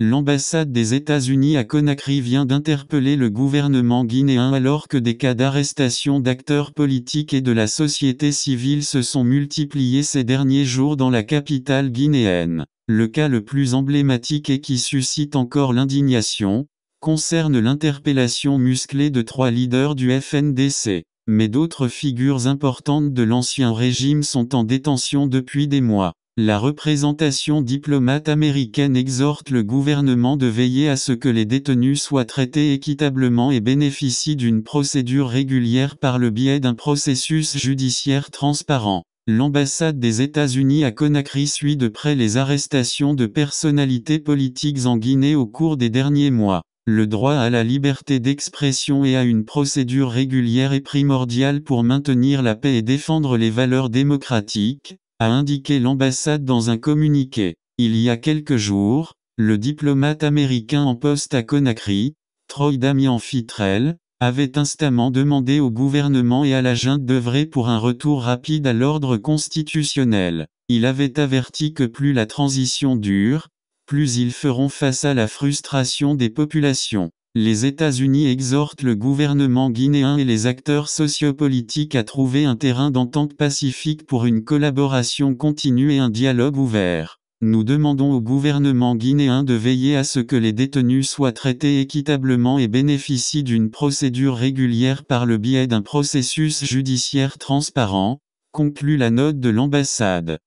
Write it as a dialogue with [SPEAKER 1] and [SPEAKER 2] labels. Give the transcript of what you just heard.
[SPEAKER 1] L'ambassade des États-Unis à Conakry vient d'interpeller le gouvernement guinéen alors que des cas d'arrestation d'acteurs politiques et de la société civile se sont multipliés ces derniers jours dans la capitale guinéenne. Le cas le plus emblématique et qui suscite encore l'indignation, concerne l'interpellation musclée de trois leaders du FNDC. Mais d'autres figures importantes de l'ancien régime sont en détention depuis des mois. La représentation diplomate américaine exhorte le gouvernement de veiller à ce que les détenus soient traités équitablement et bénéficient d'une procédure régulière par le biais d'un processus judiciaire transparent. L'ambassade des États-Unis à Conakry suit de près les arrestations de personnalités politiques en Guinée au cours des derniers mois. Le droit à la liberté d'expression et à une procédure régulière est primordial pour maintenir la paix et défendre les valeurs démocratiques, a indiqué l'ambassade dans un communiqué. Il y a quelques jours, le diplomate américain en poste à Conakry, Troy Damian Fitrel, avait instamment demandé au gouvernement et à la junte d'œuvrer pour un retour rapide à l'ordre constitutionnel. Il avait averti que plus la transition dure, plus ils feront face à la frustration des populations. Les États-Unis exhortent le gouvernement guinéen et les acteurs sociopolitiques à trouver un terrain d'entente pacifique pour une collaboration continue et un dialogue ouvert. Nous demandons au gouvernement guinéen de veiller à ce que les détenus soient traités équitablement et bénéficient d'une procédure régulière par le biais d'un processus judiciaire transparent, conclut la note de l'ambassade.